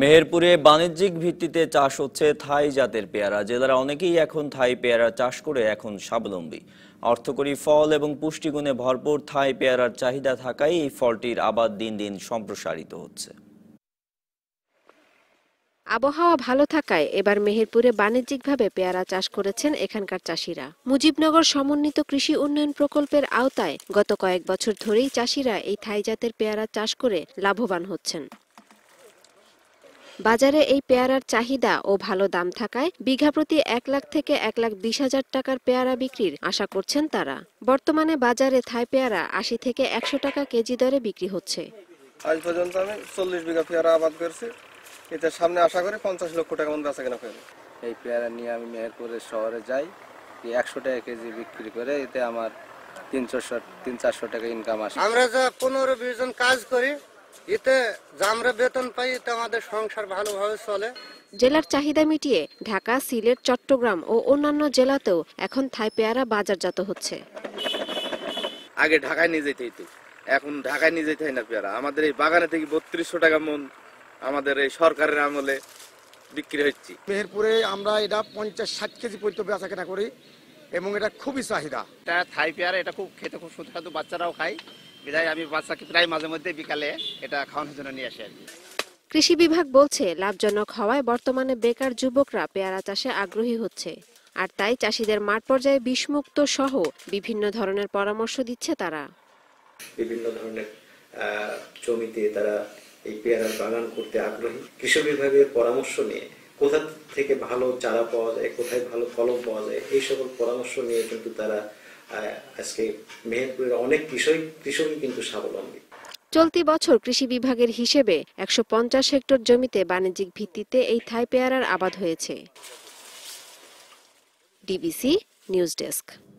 মেহেরপুরে বাণিজ্যিক ভিত্তিতে চাষ হচ্ছে থাই জাতের পেয়ারা জেলার অনেকেই এখন থাই পেয়ারা চাষ করে এখন স্বাবলম্বী অর্থকরী ফল এবং পুষ্টিগুণে ভরপুর থাই পেয়ারার চাহিদা থাকায় এই ফলটির আবাদ দিন দিন সম্প্রসারিত হচ্ছে আবহাওয়া ভালো থাকায় এবার মেহেরপুরে বাণিজ্যিকভাবে পেয়ারা চাষ করেছেন এখানকার চাষিরা মুজিবনগর সমন্বিত কৃষি উন্নয়ন প্রকল্পের আওতায় গত কয়েক বছর ধরেই চাষিরা এই থাই জাতের পেয়ারা চাষ করে লাভবান হচ্ছেন বাজারে এই পেয়ারার চাহিদা ও ভালো দাম থাকায় বিঘা প্রতি এক লাখ থেকে এক লাখ বিশ হাজার টাকার পেয়ারা বিক্রির আশা করছেন তারা বর্তমানে বাজারে থাই পেয়ারা আশি থেকে একশো টাকা কেজি দরে বিক্রি হচ্ছে আজ পর্যন্ত আমি চল্লিশ বিঘা পেয়ারা আবাদ করেছি এতে সামনে আশা করি পঞ্চাশ লক্ষ টাকা মধ্যে বেচা কেনা এই পেয়ারা নিয়ে আমি মেহেরপুরের শহরে যাই একশো টাকা কেজি বিক্রি করে এতে আমার তিন চারশো তিন চারশো টাকা ইনকাম আসে আমরা যা পনেরো বিশ জন কাজ করি এতে আমরা বেতন পাই এতে আমাদের সংসার ভালোভাবে চলে জেলার চাহিদা মিটিয়ে ঢাকা সিলেট চট্টগ্রাম ও অন্যান্য জেলাতেও এখন থাই পেয়ারা বাজারজাত হচ্ছে আগে ঢাকায় নিয়ে যেতে হইতো এখন ঢাকায় নিয়ে যেতে হয় না পেয়ারা আমাদের এই বাগানে থেকে বত্রিশশো টাকা মন আমাদের এই সরকারের আমলে বিক্রি হচ্ছে মেহেরপুরে আমরা এটা পঞ্চাশ ষাট কেজি পর্যন্ত বেচা কেনা করি এবং এটা খুবই চাহিদা এটা থাই পেয়ারা এটা খুব খেতে খুব সুস্বাদু বাচ্চারাও খায় বিদায় আমি বাচ্চাকে প্রায় মাঝে মধ্যে বিকালে এটা খাওয়ানোর জন্য নিয়ে আসি আর কি কৃষি বিভাগ বলছে লাভজনক হওয়ায় বর্তমানে বেকার যুবকরা পেয়ারা চাষে আগ্রহী হচ্ছে আর তাই চাষিদের মাঠ পর্যায়ে বিষমুক্ত সহ বিভিন্ন ধরনের পরামর্শ দিচ্ছে তারা বিভিন্ন ধরনের জমিতে তারা এই পেয়ারা বাগান করতে আগ্রহী কৃষি বিভাগের পরামর্শ নিয়ে কোথা থেকে ভালো চারা পাওয়া যায় কোথায় ভালো ফলন পাওয়া যায় এই সকল পরামর্শ নিয়ে কিন্তু তারা আজকে মেহেরপুরের অনেক কৃষক কৃষকই কিন্তু স্বাবলম্বী চলতি বছর কৃষি বিভাগের হিসেবে একশো হেক্টর জমিতে বাণিজ্যিক ভিত্তিতে এই থাই পেয়ারার আবাদ হয়েছে ডিবিসি নিউজ ডেস্ক